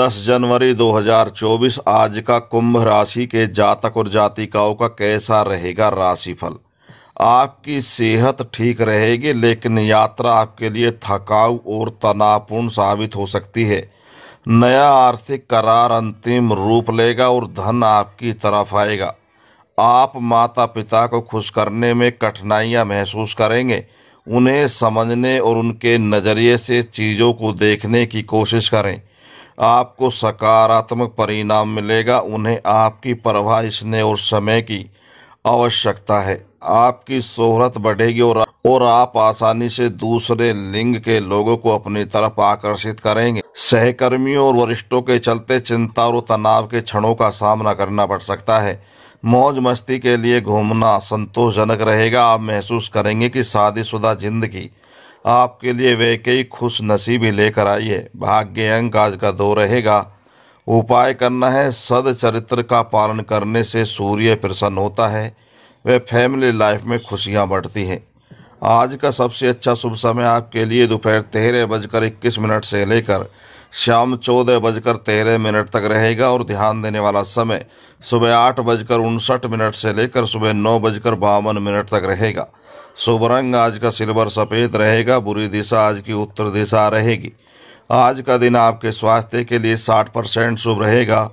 10 जनवरी 2024 आज का कुंभ राशि के जातक और जातिकाओं का कैसा रहेगा राशिफल आपकी सेहत ठीक रहेगी लेकिन यात्रा आपके लिए थकाऊ और तनावपूर्ण साबित हो सकती है नया आर्थिक करार अंतिम रूप लेगा और धन आपकी तरफ आएगा आप माता पिता को खुश करने में कठिनाइयां महसूस करेंगे उन्हें समझने और उनके नज़रिए से चीज़ों को देखने की कोशिश करें आपको सकारात्मक परिणाम मिलेगा उन्हें आपकी परवाह स्नेह और समय की आवश्यकता है आपकी शोहरत बढ़ेगी और और आप आसानी से दूसरे लिंग के लोगों को अपनी तरफ आकर्षित करेंगे सहकर्मियों और वरिष्ठों के चलते चिंता और तनाव के क्षणों का सामना करना पड़ सकता है मौज मस्ती के लिए घूमना संतोषजनक रहेगा आप महसूस करेंगे कि शादीशुदा जिंदगी आपके लिए वे कई खुश नसीबी लेकर आई है भाग्य अंक आज का दो रहेगा उपाय करना है सद चरित्र का पालन करने से सूर्य प्रसन्न होता है वह फैमिली लाइफ में खुशियाँ बढ़ती हैं आज का सबसे अच्छा शुभ समय आपके लिए दोपहर तेरह बजकर इक्कीस मिनट से लेकर शाम चौदह बजकर तेरह मिनट तक रहेगा और ध्यान देने वाला समय सुबह आठ बजकर उनसठ मिनट से लेकर सुबह नौ बजकर बावन मिनट तक रहेगा शुभ रंग आज का सिल्वर सफ़ेद रहेगा बुरी दिशा आज की उत्तर दिशा रहेगी आज का दिन आपके स्वास्थ्य के लिए साठ परसेंट शुभ रहेगा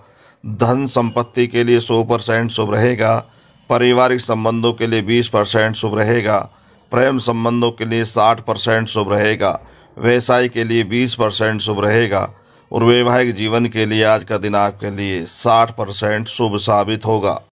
धन संपत्ति के लिए सौ परसेंट शुभ रहेगा पारिवारिक संबंधों के लिए बीस परसेंट शुभ रहेगा प्रेम संबंधों के लिए साठ परसेंट शुभ रहेगा व्यवसाय के लिए बीस परसेंट शुभ रहेगा और वैवाहिक जीवन के लिए आज का दिन आपके लिए साठ परसेंट शुभ साबित होगा